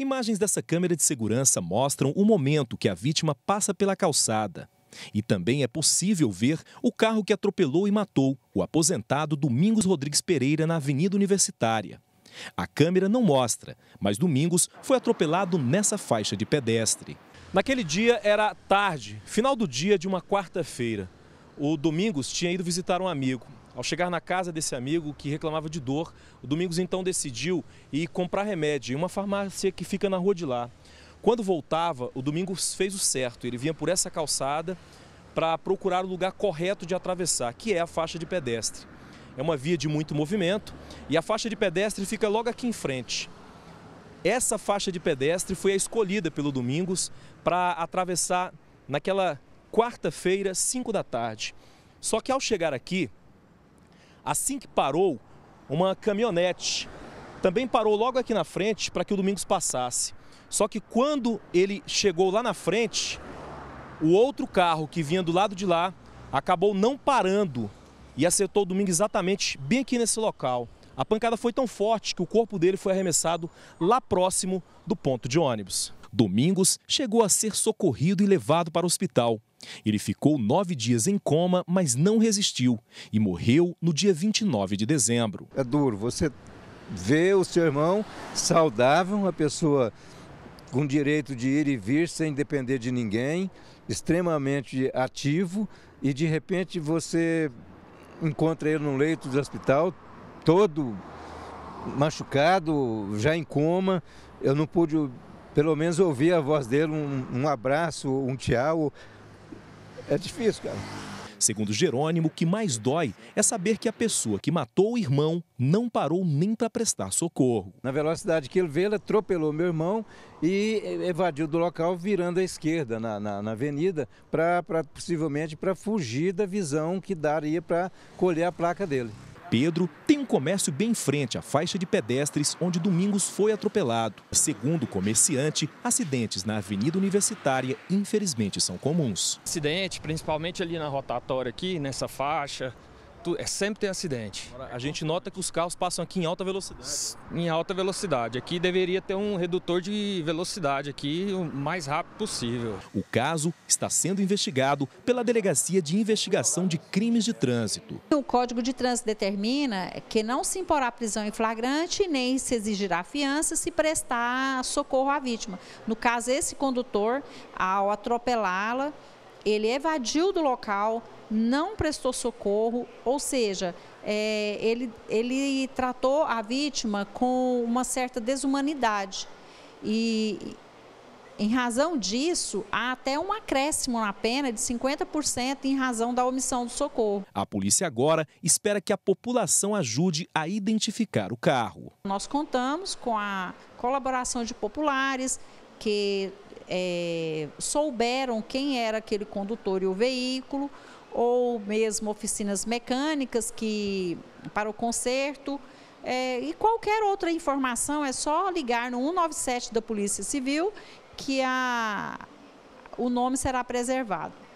Imagens dessa câmera de segurança mostram o momento que a vítima passa pela calçada. E também é possível ver o carro que atropelou e matou o aposentado Domingos Rodrigues Pereira na Avenida Universitária. A câmera não mostra, mas Domingos foi atropelado nessa faixa de pedestre. Naquele dia era tarde, final do dia de uma quarta-feira. O Domingos tinha ido visitar um amigo. Ao chegar na casa desse amigo que reclamava de dor, o Domingos então decidiu ir comprar remédio em uma farmácia que fica na rua de lá. Quando voltava, o Domingos fez o certo. Ele vinha por essa calçada para procurar o lugar correto de atravessar, que é a faixa de pedestre. É uma via de muito movimento e a faixa de pedestre fica logo aqui em frente. Essa faixa de pedestre foi a escolhida pelo Domingos para atravessar naquela quarta-feira, 5 da tarde. Só que ao chegar aqui, Assim que parou, uma caminhonete também parou logo aqui na frente para que o Domingos passasse. Só que quando ele chegou lá na frente, o outro carro que vinha do lado de lá acabou não parando e acertou o Domingos exatamente bem aqui nesse local. A pancada foi tão forte que o corpo dele foi arremessado lá próximo do ponto de ônibus. Domingos chegou a ser socorrido e levado para o hospital. Ele ficou nove dias em coma, mas não resistiu e morreu no dia 29 de dezembro. É duro você ver o seu irmão saudável, uma pessoa com direito de ir e vir sem depender de ninguém, extremamente ativo e de repente você encontra ele no leito do hospital, todo machucado, já em coma. Eu não pude pelo menos ouvir a voz dele, um, um abraço, um tchau. É difícil, cara. Segundo Jerônimo, o que mais dói é saber que a pessoa que matou o irmão não parou nem para prestar socorro. Na velocidade que ele veio, ele atropelou meu irmão e evadiu do local, virando à esquerda na, na, na avenida, pra, pra possivelmente para fugir da visão que daria para colher a placa dele. Pedro tem comércio bem em frente à faixa de pedestres onde Domingos foi atropelado. Segundo o comerciante, acidentes na Avenida Universitária infelizmente são comuns. Acidente, principalmente ali na rotatória aqui, nessa faixa, é sempre tem acidente. A gente nota que os carros passam aqui em alta velocidade. Né? Em alta velocidade. Aqui deveria ter um redutor de velocidade aqui o mais rápido possível. O caso está sendo investigado pela Delegacia de Investigação de Crimes de Trânsito. O Código de Trânsito determina que não se imporá prisão em flagrante nem se exigirá fiança se prestar socorro à vítima. No caso, esse condutor, ao atropelá-la, ele evadiu do local, não prestou socorro, ou seja, é, ele, ele tratou a vítima com uma certa desumanidade. E, em razão disso, há até um acréscimo na pena de 50% em razão da omissão do socorro. A polícia agora espera que a população ajude a identificar o carro. Nós contamos com a colaboração de populares que é, souberam quem era aquele condutor e o veículo, ou mesmo oficinas mecânicas que para o conserto. É, e qualquer outra informação é só ligar no 197 da Polícia Civil que a, o nome será preservado.